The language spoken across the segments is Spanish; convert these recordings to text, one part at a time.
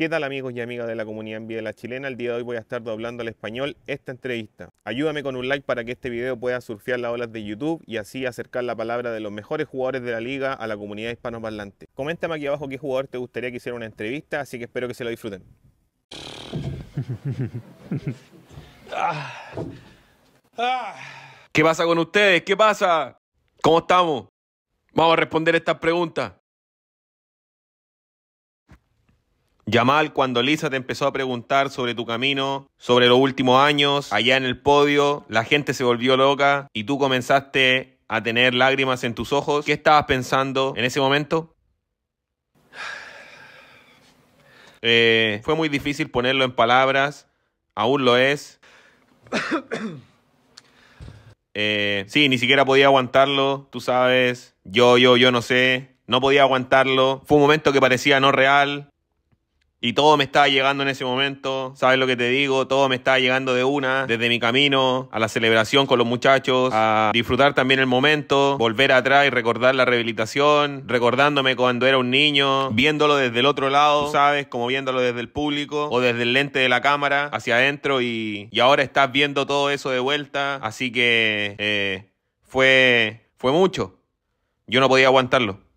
¿Qué tal amigos y amigas de la comunidad en de la chilena? El día de hoy voy a estar doblando al español esta entrevista. Ayúdame con un like para que este video pueda surfear las olas de YouTube y así acercar la palabra de los mejores jugadores de la liga a la comunidad hispanoparlante. Coméntame aquí abajo qué jugador te gustaría que hiciera una entrevista, así que espero que se lo disfruten. ¿Qué pasa con ustedes? ¿Qué pasa? ¿Cómo estamos? Vamos a responder estas preguntas. Yamal, cuando Lisa te empezó a preguntar sobre tu camino, sobre los últimos años, allá en el podio, la gente se volvió loca y tú comenzaste a tener lágrimas en tus ojos. ¿Qué estabas pensando en ese momento? Eh, fue muy difícil ponerlo en palabras, aún lo es. Eh, sí, ni siquiera podía aguantarlo, tú sabes. Yo, yo, yo no sé. No podía aguantarlo. Fue un momento que parecía no real. Y todo me estaba llegando en ese momento, ¿sabes lo que te digo? Todo me estaba llegando de una, desde mi camino, a la celebración con los muchachos, a disfrutar también el momento, volver atrás y recordar la rehabilitación, recordándome cuando era un niño, viéndolo desde el otro lado, ¿sabes? Como viéndolo desde el público o desde el lente de la cámara hacia adentro y, ahora estás viendo todo eso de vuelta, así que eh, fue, fue mucho. Yo no podía aguantarlo.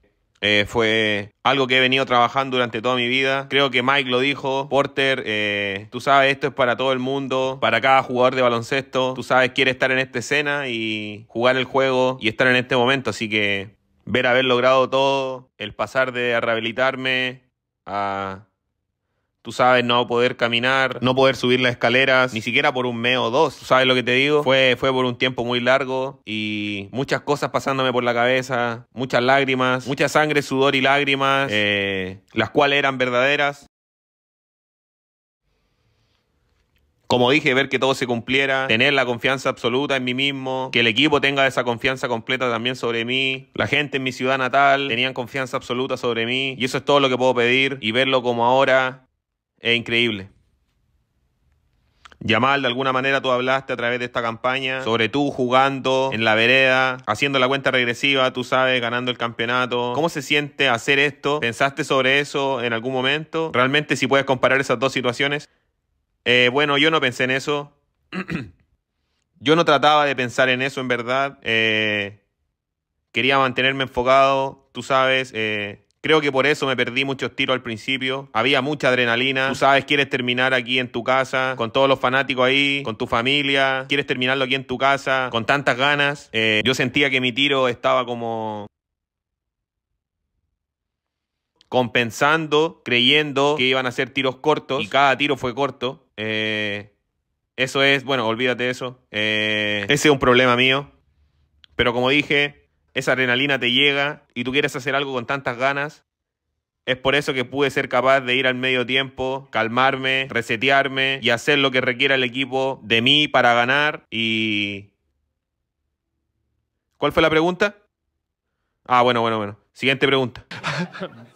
Eh, fue algo que he venido trabajando durante toda mi vida. Creo que Mike lo dijo, Porter, eh, tú sabes, esto es para todo el mundo, para cada jugador de baloncesto. Tú sabes, quiere estar en esta escena y jugar el juego y estar en este momento. Así que ver haber logrado todo, el pasar de rehabilitarme a Tú sabes, no poder caminar, no poder subir las escaleras, ni siquiera por un mes o dos. sabes lo que te digo? Fue, fue por un tiempo muy largo y muchas cosas pasándome por la cabeza, muchas lágrimas, mucha sangre, sudor y lágrimas, eh, las cuales eran verdaderas. como dije, ver que todo se cumpliera, tener la confianza absoluta en mí mismo, que el equipo tenga esa confianza completa también sobre mí, la gente en mi ciudad natal tenían confianza absoluta sobre mí, y eso es todo lo que puedo pedir, y verlo como ahora, es increíble. Yamal, de alguna manera tú hablaste a través de esta campaña sobre tú jugando en la vereda, haciendo la cuenta regresiva, tú sabes, ganando el campeonato. ¿Cómo se siente hacer esto? ¿Pensaste sobre eso en algún momento? ¿Realmente si puedes comparar esas dos situaciones? Eh, bueno, yo no pensé en eso. yo no trataba de pensar en eso, en verdad. Eh, quería mantenerme enfocado, tú sabes. Eh, Creo que por eso me perdí muchos tiros al principio. Había mucha adrenalina. Tú sabes, quieres terminar aquí en tu casa, con todos los fanáticos ahí, con tu familia. Quieres terminarlo aquí en tu casa, con tantas ganas. Eh, yo sentía que mi tiro estaba como compensando, creyendo que iban a ser tiros cortos. Y cada tiro fue corto. Eh, eso es, bueno, olvídate de eso. Eh, ese es un problema mío. Pero como dije, esa adrenalina te llega y tú quieres hacer algo con tantas ganas. Es por eso que pude ser capaz de ir al medio tiempo, calmarme, resetearme y hacer lo que requiera el equipo de mí para ganar. Y... ¿Cuál fue la pregunta? Ah, bueno, bueno, bueno. Siguiente pregunta.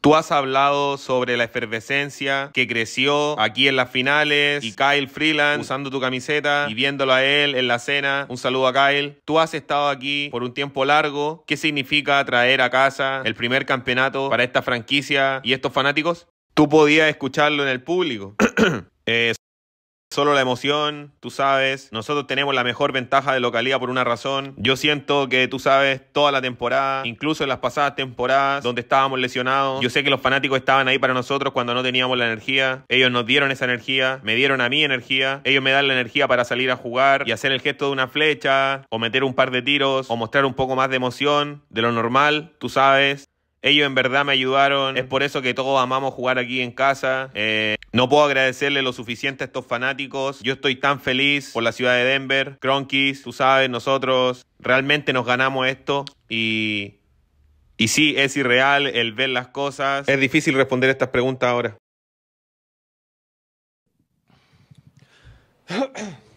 Tú has hablado sobre la efervescencia que creció aquí en las finales y Kyle Freeland usando tu camiseta y viéndolo a él en la cena. Un saludo a Kyle. Tú has estado aquí por un tiempo largo. ¿Qué significa traer a casa el primer campeonato para esta franquicia y estos fanáticos? Tú podías escucharlo en el público. Eh, solo la emoción, tú sabes. Nosotros tenemos la mejor ventaja de localidad por una razón. Yo siento que tú sabes toda la temporada, incluso en las pasadas temporadas donde estábamos lesionados. Yo sé que los fanáticos estaban ahí para nosotros cuando no teníamos la energía. Ellos nos dieron esa energía, me dieron a mí energía. Ellos me dan la energía para salir a jugar y hacer el gesto de una flecha o meter un par de tiros o mostrar un poco más de emoción de lo normal, tú sabes. Ellos en verdad me ayudaron. Es por eso que todos amamos jugar aquí en casa. Eh, no puedo agradecerle lo suficiente a estos fanáticos. Yo estoy tan feliz por la ciudad de Denver. Cronkies, tú sabes, nosotros realmente nos ganamos esto. Y, y sí, es irreal el ver las cosas. Es difícil responder estas preguntas ahora.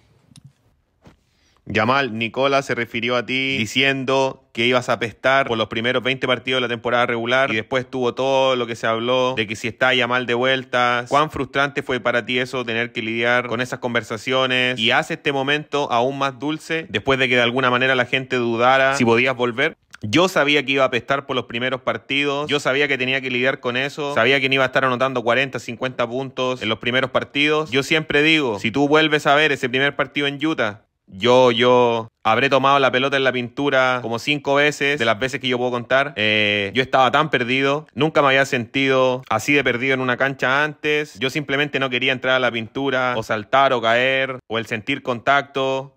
Yamal, Nicola se refirió a ti diciendo que ibas a pestar por los primeros 20 partidos de la temporada regular y después tuvo todo lo que se habló de que si está Yamal de vuelta. ¿Cuán frustrante fue para ti eso, tener que lidiar con esas conversaciones? ¿Y hace este momento aún más dulce después de que de alguna manera la gente dudara si podías volver? Yo sabía que iba a pestar por los primeros partidos, yo sabía que tenía que lidiar con eso, sabía que no iba a estar anotando 40, 50 puntos en los primeros partidos. Yo siempre digo, si tú vuelves a ver ese primer partido en Utah, yo, yo habré tomado la pelota en la pintura como cinco veces, de las veces que yo puedo contar. Eh, yo estaba tan perdido, nunca me había sentido así de perdido en una cancha antes. Yo simplemente no quería entrar a la pintura, o saltar, o caer, o el sentir contacto.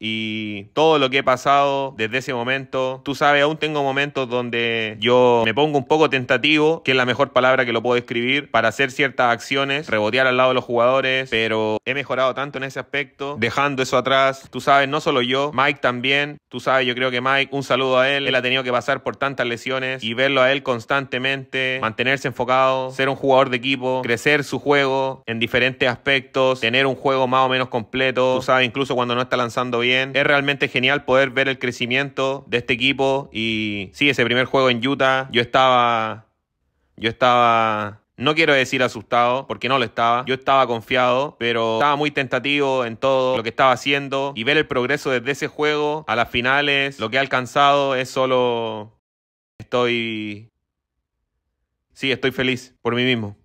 Y todo lo que he pasado desde ese momento, tú sabes, aún tengo momentos donde yo me pongo un poco tentativo, que es la mejor palabra que lo puedo describir, para hacer ciertas acciones, rebotear al lado de los jugadores, pero he mejorado tanto en ese aspecto, dejando eso atrás. Tú sabes, no solo yo, Mike también, tú sabes, yo creo que Mike, un saludo a él, él ha tenido que pasar por tantas lesiones y verlo a él constantemente, mantenerse enfocado, ser un jugador de equipo, crecer su juego en diferentes aspectos, tener un juego más o menos completo, tú sabes, incluso cuando no está lanzando bien es realmente genial poder ver el crecimiento de este equipo y sí, ese primer juego en Utah, yo estaba... Yo estaba no quiero decir asustado, porque no lo estaba. Yo estaba confiado, pero estaba muy tentativo en todo lo que estaba haciendo. Y ver el progreso desde ese juego a las finales, lo que he alcanzado, es solo... Estoy... Sí, estoy feliz por mí mismo.